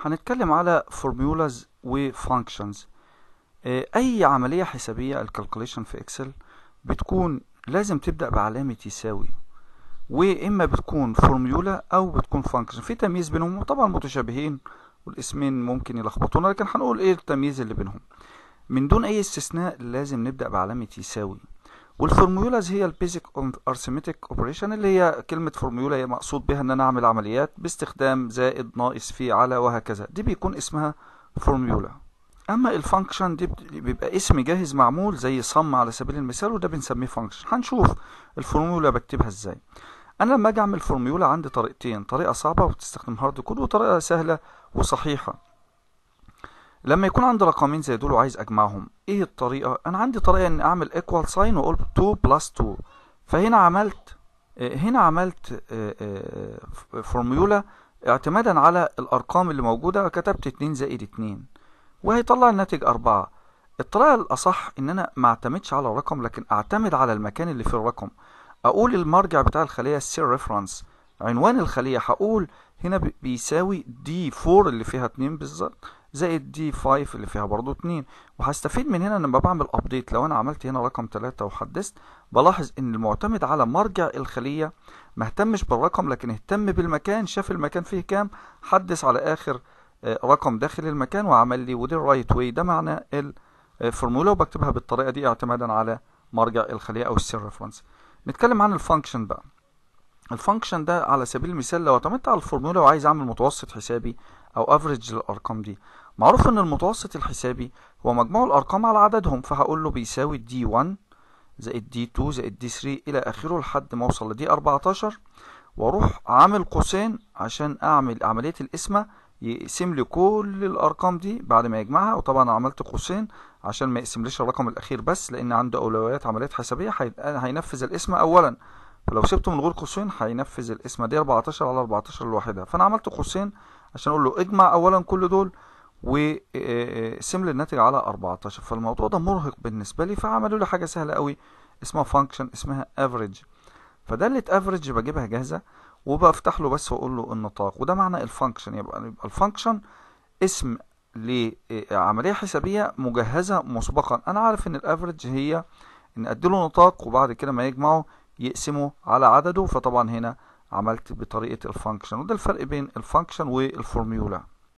هنتكلم على formulas functions آه، اي عملية حسابية الكالكوليشن في اكسل بتكون لازم تبدأ بعلامة يساوي واما بتكون فورميولا او بتكون فانكشن في تمييز بينهم طبعا متشابهين والاسمين ممكن يلخبطونا لكن هنقول ايه التمييز اللي بينهم من دون اي استثناء لازم نبدأ بعلامة يساوي والفورمولاز هي البيزك ارثمتيك اوبريشن اللي هي كلمه فورمولا هي مقصود بها ان انا اعمل عمليات باستخدام زائد ناقص في على وهكذا دي بيكون اسمها فورمولا اما الفانكشن دي بيبقى اسم جاهز معمول زي صم على سبيل المثال وده بنسميه فانكشن هنشوف الفورمولا بكتبها ازاي انا لما اجي اعمل فورمولا عندي طريقتين طريقه صعبه وبتستخدم هارد كود وطريقه سهله وصحيحه لما يكون عندي رقمين زي دول وعايز اجمعهم ايه الطريقه انا عندي طريقه ان اعمل ايكوال ساين واقول 2 بلس 2 فهنا عملت آه، هنا عملت فورميولا آه، آه، اعتمادا على الارقام اللي موجوده كتبت 2 زائد 2 وهيطلع الناتج 4 الطريقه الاصح ان انا ما اعتمدش على الرقم لكن اعتمد على المكان اللي فيه الرقم اقول المرجع بتاع الخليه السير ريفرنس عنوان الخليه هقول هنا بيساوي دي 4 اللي فيها 2 بالظبط زائد دي 5 اللي فيها برضو 2 وهستفيد من هنا لما بعمل ابديت لو انا عملت هنا رقم 3 وحدثت بلاحظ ان المعتمد على مرجع الخليه ما اهتمش بالرقم لكن اهتم بالمكان شاف المكان فيه كام حدث على اخر آه، رقم داخل المكان وعمل لي ودي الرايت واي ده معنى الفورمولا آه، وبكتبها بالطريقه دي اعتمادا على مرجع الخليه او السير ريفرنس نتكلم عن الفانكشن بقى الفانكشن ده على سبيل المثال لو اعتمدت على الفورمولا وعايز اعمل متوسط حسابي او افريج للارقام دي معروف ان المتوسط الحسابي هو مجموع الارقام على عددهم فهقول له بيساوي دي 1 زائد دي 2 زائد دي 3 الى اخره لحد ما اوصل لدي 14 واروح عامل قوسين عشان اعمل عمليه القسمه يقسم لي كل الارقام دي بعد ما يجمعها وطبعا عملت قوسين عشان ما يقسمليش الرقم الاخير بس لان عنده اولويات عمليات حسابيه هينفذ القسمه اولا فلو سبته من غير قوسين هينفذ القسمه دي 14 على 14 لوحدها فانا عملت قوسين عشان اقول له اجمع اولا كل دول وقسم لي الناتج على 14 فالموضوع ده مرهق بالنسبه لي فعملوا لي حاجه سهله قوي اسمها فانكشن اسمها افريج فداله افريج بجيبها جاهزه وبفتح له بس واقول له النطاق وده معنى الفانكشن يبقى يبقى الفانكشن اسم لعمليه حسابيه مجهزه مسبقا انا عارف ان الافريج هي ان له نطاق وبعد كده ما يجمعه يقسمه على عدده فطبعا هنا عملت بطريقة الفانكشن وده الفرق بين الفانكشن والفورميولا